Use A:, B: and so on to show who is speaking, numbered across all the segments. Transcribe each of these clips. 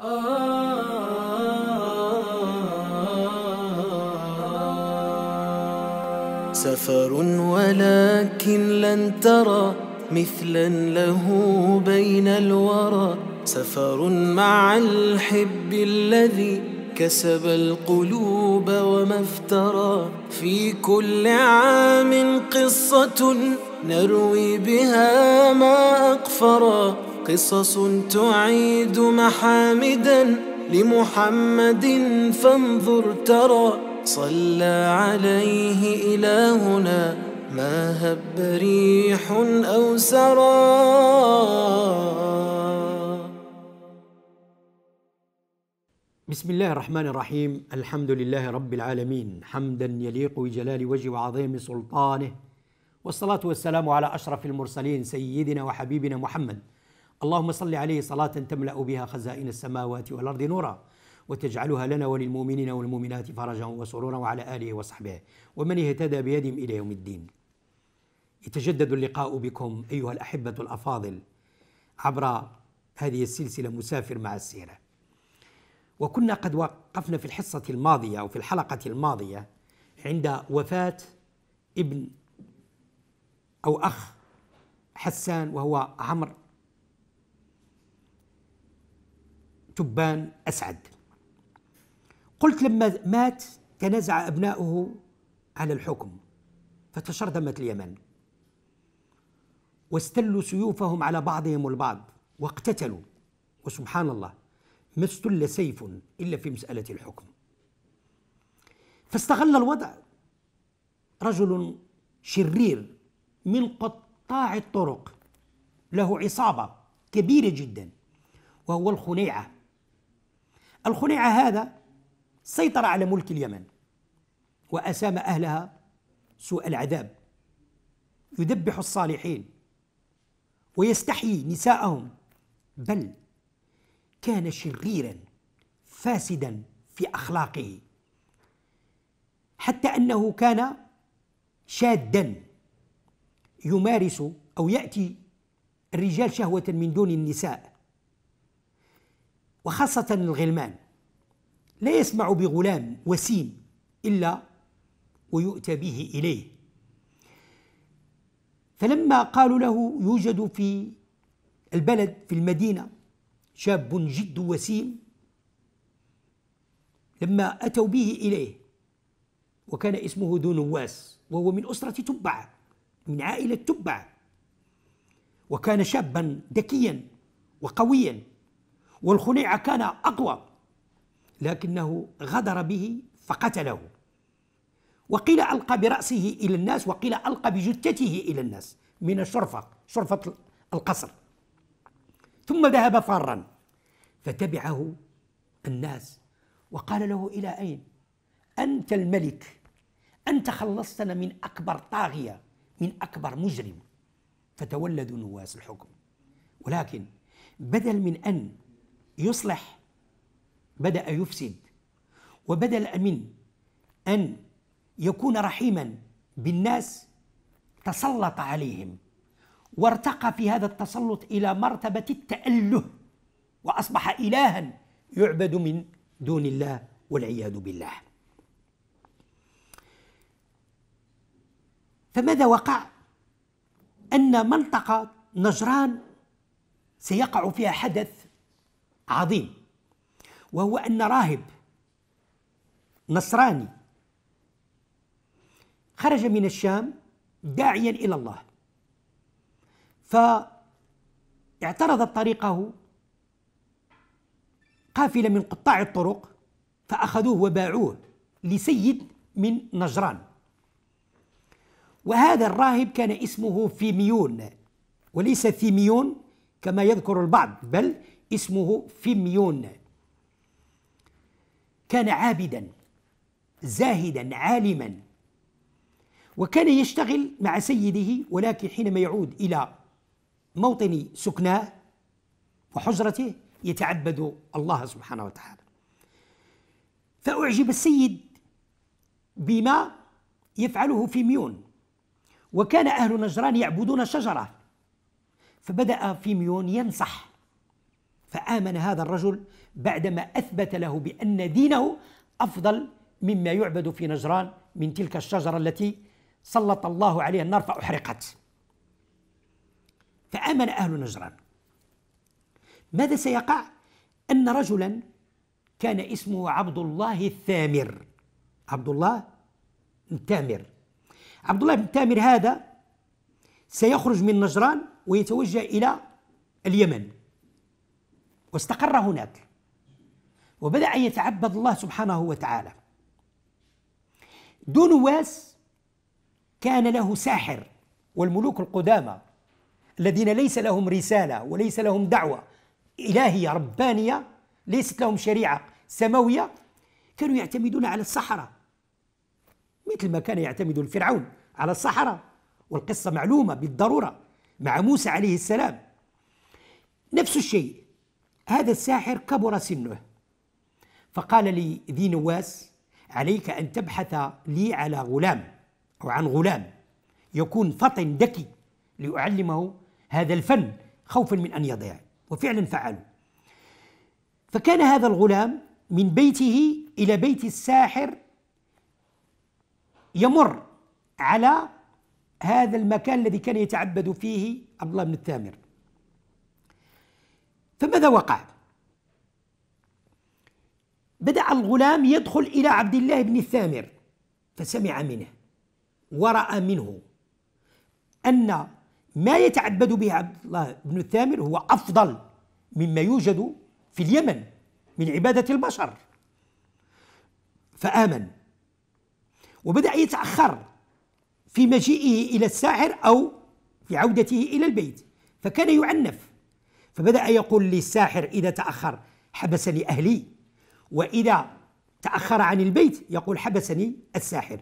A: آه. سفر ولكن لن ترى مثلا له بين الورى سفر مع الحب الذي كسب القلوب وما افترى في كل عام قصة نروي بها ما أقفرا قصص تعيد محامدا لمحمد فانظر ترى صلى عليه إلهنا ما هب ريح أو سرى
B: بسم الله الرحمن الرحيم الحمد لله رب العالمين حمدا يليق بجلال وجه وعظيم سلطانه والصلاة والسلام على أشرف المرسلين سيدنا وحبيبنا محمد اللهم صل عليه صلاة تملأ بها خزائن السماوات والأرض نورا وتجعلها لنا وللمؤمنين والمؤمنات فرجا وسرورا وعلى آله وصحبه ومن اهتدى بيدهم إلى يوم الدين يتجدد اللقاء بكم أيها الأحبة الأفاضل عبر هذه السلسلة مسافر مع السيرة وكنا قد وقفنا في الحصة الماضية أو في الحلقة الماضية عند وفاة ابن أو أخ حسان وهو عمرو تبان أسعد قلت لما مات تنازع أبناؤه عن الحكم فتشرذمت اليمن واستلوا سيوفهم على بعضهم البعض واقتتلوا وسبحان الله ما استل سيف إلا في مسألة الحكم فاستغل الوضع رجل شرير من قطاع الطرق له عصابة كبيرة جدا وهو الخنيعة الخنيعة هذا سيطر على ملك اليمن وأسام أهلها سوء العذاب يذبح الصالحين ويستحيي نساءهم بل كان شريرا فاسدا في أخلاقه حتى أنه كان شادا يمارس أو يأتي الرجال شهوة من دون النساء وخاصة الغلمان لا يسمع بغلام وسيم إلا ويؤتى به إليه فلما قالوا له يوجد في البلد في المدينة شاب جد وسيم لما أتوا به إليه وكان اسمه ذو نواس وهو من أسرة تبع من عائلة تبع وكان شابا ذكيا وقويا والخنيع كان أقوى لكنه غدر به فقتله وقيل ألقى برأسه إلى الناس وقيل ألقى بجثته إلى الناس من الشرفة شرفة القصر ثم ذهب فارا فتبعه الناس وقال له إلى أين أنت الملك أنت خلصتنا من أكبر طاغية من أكبر مجرم فتولدوا نواس الحكم ولكن بدل من أن يصلح بدأ يفسد وبدل من أن يكون رحيما بالناس تسلط عليهم وارتقى في هذا التسلط إلى مرتبة التأله وأصبح إلها يعبد من دون الله والعياذ بالله فماذا وقع أن منطقة نجران سيقع فيها حدث عظيم وهو أن راهب نصراني خرج من الشام داعيا إلى الله فاعترضت طريقه قافلة من قطاع الطرق فأخذوه وباعوه لسيد من نجران وهذا الراهب كان اسمه فيميون وليس ثيميون كما يذكر البعض بل اسمه فيميون كان عابدا زاهدا عالما وكان يشتغل مع سيده ولكن حينما يعود الى موطن سكناه وحجرته يتعبد الله سبحانه وتعالى فأعجب السيد بما يفعله فيميون وكان أهل نجران يعبدون شجرة فبدأ فيميون ينصح فآمن هذا الرجل بعدما أثبت له بأن دينه أفضل مما يعبد في نجران من تلك الشجرة التي سلط الله عليها النار فأحرقت فآمن أهل نجران ماذا سيقع؟ أن رجلا كان اسمه عبد الله الثامر عبد الله الثامر عبد الله بن تامر هذا سيخرج من نجران ويتوجه إلى اليمن واستقر هناك وبدأ يتعبد الله سبحانه وتعالى دونواس كان له ساحر والملوك القدامى الذين ليس لهم رسالة وليس لهم دعوة إلهية ربانية ليست لهم شريعة سماوية كانوا يعتمدون على السحرة مثل ما كان يعتمد الفرعون على السحرة والقصة معلومة بالضرورة مع موسى عليه السلام نفس الشيء هذا الساحر كبر سنه فقال لي ذي نواس عليك أن تبحث لي على غلام أو عن غلام يكون فطن ذكي لأعلمه هذا الفن خوفا من أن يضيع وفعلا فعلوا فكان هذا الغلام من بيته إلى بيت الساحر يمر على هذا المكان الذي كان يتعبد فيه عبد الله بن التامر فماذا وقع؟ بدأ الغلام يدخل إلى عبد الله بن الثامر فسمع منه ورأى منه أن ما يتعبد به عبد الله بن الثامر هو أفضل مما يوجد في اليمن من عبادة البشر فآمن وبدأ يتأخر في مجيئه إلى الساحر أو في عودته إلى البيت فكان يعنف فبدأ يقول للساحر إذا تأخر حبسني أهلي وإذا تأخر عن البيت يقول حبسني الساحر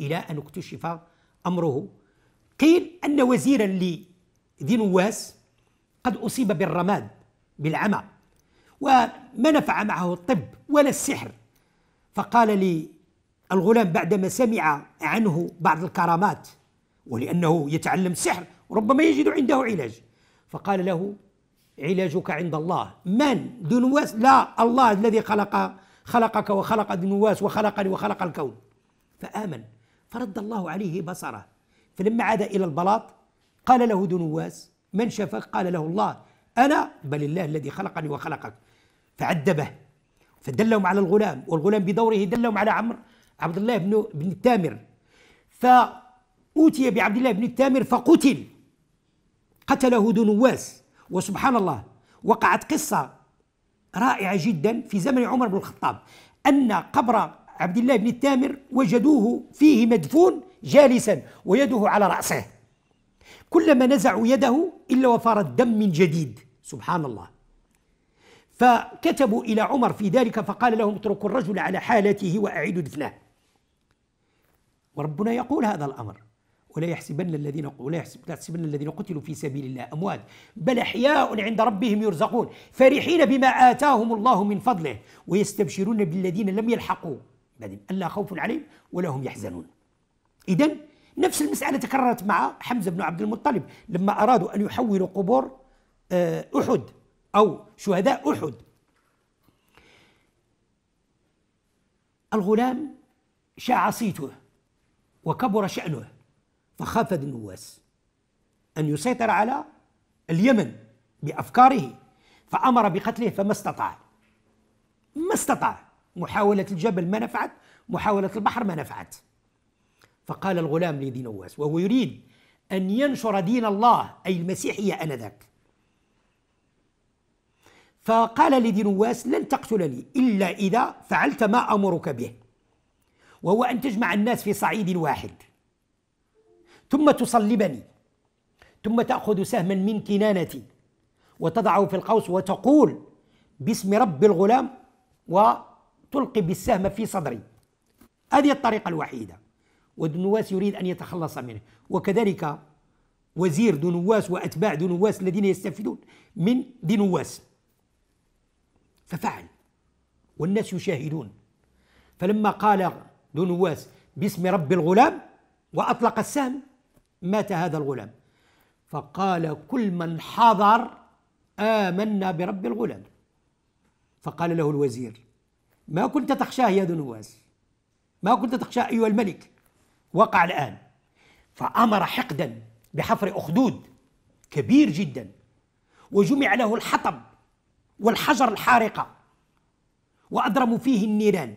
B: إلى أن اكتشف أمره قيل أن وزيرا لذي نواس قد أصيب بالرماد بالعمى وما نفع معه الطب ولا السحر فقال للغلام بعدما سمع عنه بعض الكرامات ولأنه يتعلم السحر ربما يجد عنده علاج فقال له علاجك عند الله من دنواس لا الله الذي خلق خلقك وخلق دنواس وخلقني وخلق الكون فآمن فرد الله عليه بصره فلما عاد إلى البلاط قال له دنواس من شفك قال له الله أنا بل الله الذي خلقني وخلقك فعذبه فدلهم على الغلام والغلام بدوره دلهم على عمرو عبد الله بن بن التامر فأوتي بعبد الله بن التامر فقتل قتله دنواس وسبحان الله وقعت قصة رائعة جدا في زمن عمر بن الخطاب أن قبر عبد الله بن التامر وجدوه فيه مدفون جالسا ويده على رأسه كلما نزعوا يده إلا وفار الدم من جديد سبحان الله فكتبوا إلى عمر في ذلك فقال لهم اتركوا الرجل على حالته وأعيدوا دفنه وربنا يقول هذا الأمر ولا يحسبن الذين ولا يحسب لا تحسبن الذين قتلوا في سبيل الله اموات بل احياء عند ربهم يرزقون فرحين بما اتاهم الله من فضله ويستبشرون بالذين لم يلحقوا بعدين الا خوف عليهم ولا هم يحزنون اذا نفس المساله تكررت مع حمزه بن عبد المطلب لما ارادوا ان يحولوا قبور آه، احد او شهداء احد الغلام شاع صيته وكبر شأنه فخافت النواس أن يسيطر على اليمن بأفكاره فأمر بقتله فما استطاع ما استطاع محاولة الجبل ما نفعت محاولة البحر ما نفعت فقال الغلام لذي نواس وهو يريد أن ينشر دين الله أي المسيحية آنذاك فقال لذي نواس لن تقتلني إلا إذا فعلت ما أمرك به وهو أن تجمع الناس في صعيد واحد ثم تصلبني ثم تأخذ سهما من كنانتي وتضعه في القوس وتقول باسم رب الغلام وتلقي بالسهم في صدري هذه الطريقة الوحيدة ودنواس يريد أن يتخلص منه وكذلك وزير دنواس وأتباع دنواس الذين يستفيدون من دنواس ففعل والناس يشاهدون فلما قال دنواس باسم رب الغلام وأطلق السهم مات هذا الغلام فقال كل من حضر آمنا برب الغلام فقال له الوزير ما كنت تخشاه يا ذو نواس ما كنت تخشاه أيها الملك وقع الآن فأمر حقدا بحفر أخدود كبير جدا وجمع له الحطب والحجر الحارقة وأضرموا فيه النيران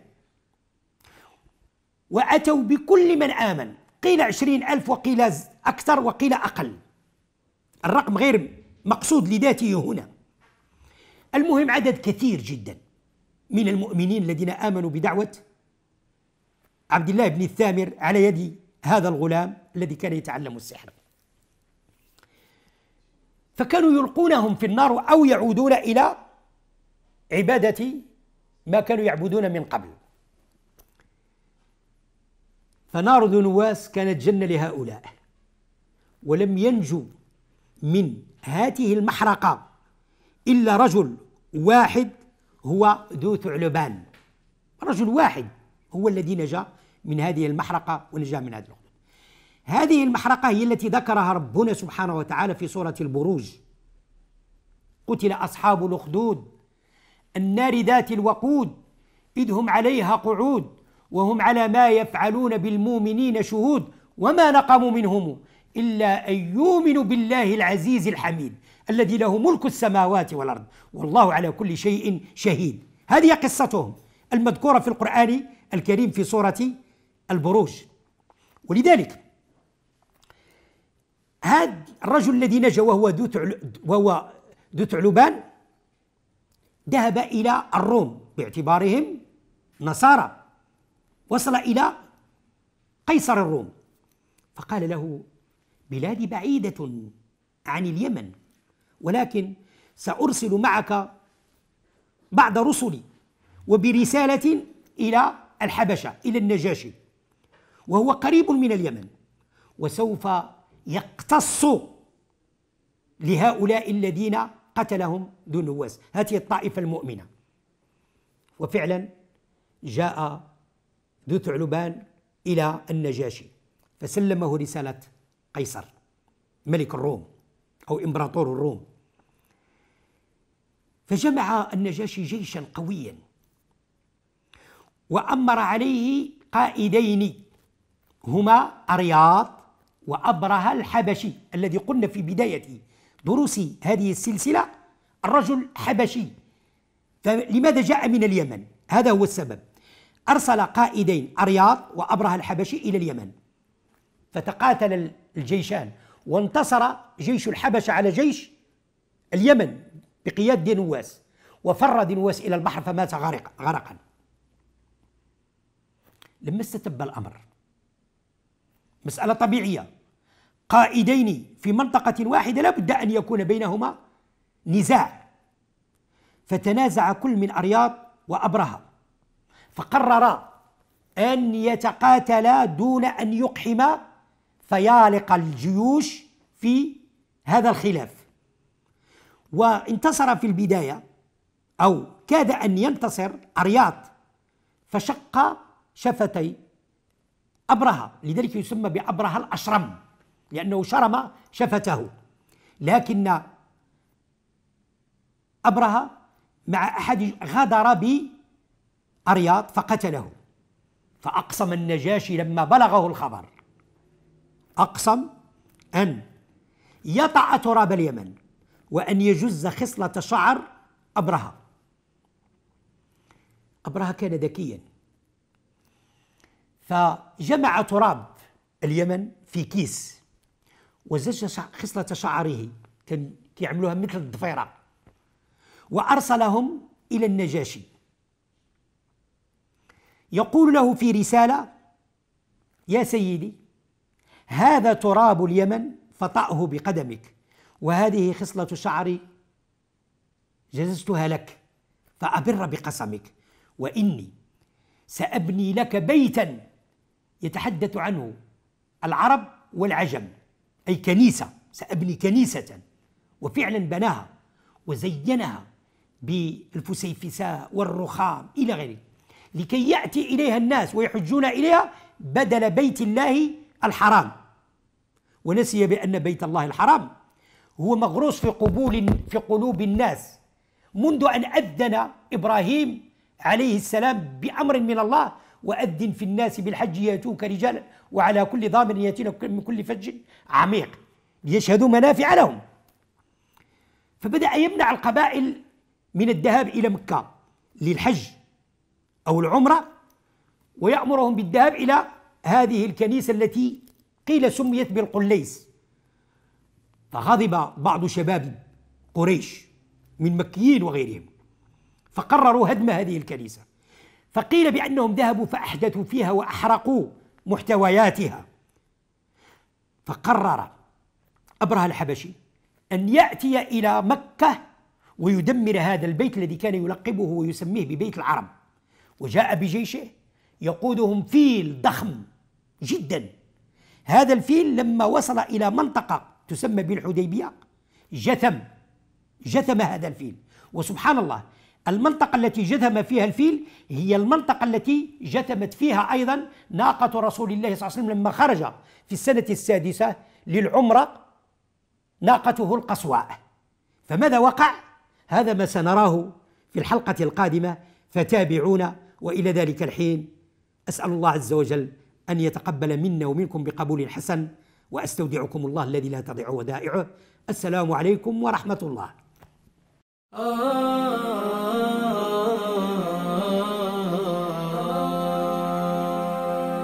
B: وأتوا بكل من آمن قيل عشرين ألف وقيل أكثر وقيل أقل الرقم غير مقصود لذاته هنا المهم عدد كثير جدا من المؤمنين الذين آمنوا بدعوة عبد الله بن الثامر على يد هذا الغلام الذي كان يتعلم السحر فكانوا يلقونهم في النار أو يعودون إلى عبادة ما كانوا يعبدون من قبل فنار ذو نواس كانت جنة لهؤلاء ولم ينجو من هذه المحرقة إلا رجل واحد هو ذو ثعلبان رجل واحد هو الذي نجا من هذه المحرقة ونجا من هذا الغضب هذه المحرقة هي التي ذكرها ربنا سبحانه وتعالى في سورة البروج قتل أصحاب الأخدود النار ذات الوقود إذ هم عليها قعود وهم على ما يفعلون بالمؤمنين شهود وما نقموا منهم إلا أن يؤمنوا بالله العزيز الحميد الذي له ملك السماوات والأرض والله على كل شيء شهيد هذه قصتهم المذكورة في القرآن الكريم في سورة البروج ولذلك هذا الرجل الذي نجا وهو ذو وهو ذو ثعلبان ذهب إلى الروم باعتبارهم نصارى وصل إلى قيصر الروم فقال له بلادي بعيدة عن اليمن ولكن سأرسل معك بعض رسلي وبرسالة إلى الحبشة إلى النجاشي وهو قريب من اليمن وسوف يقتص لهؤلاء الذين قتلهم ذو نواس هذه الطائفة المؤمنة وفعلا جاء ذو ثعلبان إلى النجاشي فسلمه رسالة قيصر ملك الروم أو إمبراطور الروم فجمع النجاشي جيشا قويا وأمر عليه قائدين هما أرياط وأبرهة الحبشي الذي قلنا في بداية دروس هذه السلسلة الرجل حبشي فلماذا جاء من اليمن؟ هذا هو السبب أرسل قائدين أرياض وأبرهة الحبشي إلى اليمن فتقاتل الجيشان وانتصر جيش الحبشة على جيش اليمن بقيادة دينواس وفر دينواس إلى البحر فمات غرق غرقا لما استتب الأمر مسألة طبيعية قائدين في منطقة واحدة لا بد أن يكون بينهما نزاع فتنازع كل من أرياض وأبرهة فقرر أن يتقاتل دون أن يقحم فيالق الجيوش في هذا الخلاف وانتصر في البداية أو كاد أن ينتصر أرياط فشق شفتي أبرهة لذلك يسمى بأبرهة الأشرم لأنه شرم شفته لكن أبرهة مع أحد غادر ب أرياض فقتله فأقسم النجاشي لما بلغه الخبر أقسم أن يطع تراب اليمن وأن يجز خصلة شعر أبرهة أبرهة كان ذكيا فجمع تراب اليمن في كيس وزج خصلة شعره كان كيعملوها مثل الضفيرة وأرسلهم إلى النجاشي يقول له في رسالة يا سيدي هذا تراب اليمن فطأه بقدمك وهذه خصلة شعري جززتها لك فأبر بقسمك وإني سأبني لك بيتا يتحدث عنه العرب والعجم أي كنيسة سأبني كنيسة وفعلا بناها وزينها بالفسيفساء والرخام إلى غيره لكي يأتي إليها الناس ويحجون إليها بدل بيت الله الحرام ونسي بأن بيت الله الحرام هو مغروس في قبول في قلوب الناس منذ أن أذن إبراهيم عليه السلام بأمر من الله وأذن في الناس بالحج يأتوك رجالا وعلى كل ضامر يأتينا من كل فج عميق ليشهدوا منافع لهم فبدأ يمنع القبائل من الذهاب إلى مكة للحج أو العمرة ويأمرهم بالذهاب إلى هذه الكنيسة التي قيل سميت بالقليس فغضب بعض شباب قريش من مكيين وغيرهم فقرروا هدم هذه الكنيسة فقيل بأنهم ذهبوا فأحدثوا فيها وأحرقوا محتوياتها فقرر أبرهة الحبشي أن يأتي إلى مكة ويدمر هذا البيت الذي كان يلقبه ويسميه ببيت العرب وجاء بجيشه يقودهم فيل ضخم جدا هذا الفيل لما وصل إلى منطقة تسمى بالحديبية جثم جثم هذا الفيل وسبحان الله المنطقة التي جثم فيها الفيل هي المنطقة التي جثمت فيها أيضا ناقة رسول الله صلى الله عليه وسلم لما خرج في السنة السادسة للعمرة ناقته القصواء فماذا وقع؟ هذا ما سنراه في الحلقة القادمة فتابعونا والى ذلك الحين اسال الله عز وجل ان يتقبل منا ومنكم بقبول حسن واستودعكم الله الذي لا تضيع ودائعه السلام عليكم ورحمه الله.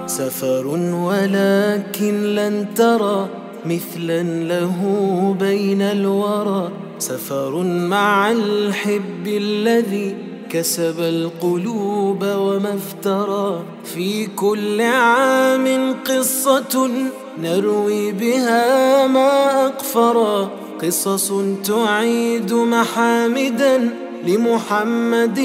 A: سفر ولكن لن ترى مثلا له بين الورى سفر مع الحب الذي كسب القلوب وما افترى في كل عام قصة نروي بها ما أقفرا قصص تعيد محامدا لمحمد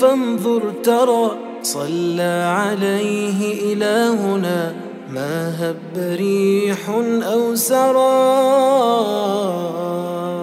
A: فانظر ترى صلى عليه إلهنا ما هب ريح أو سرى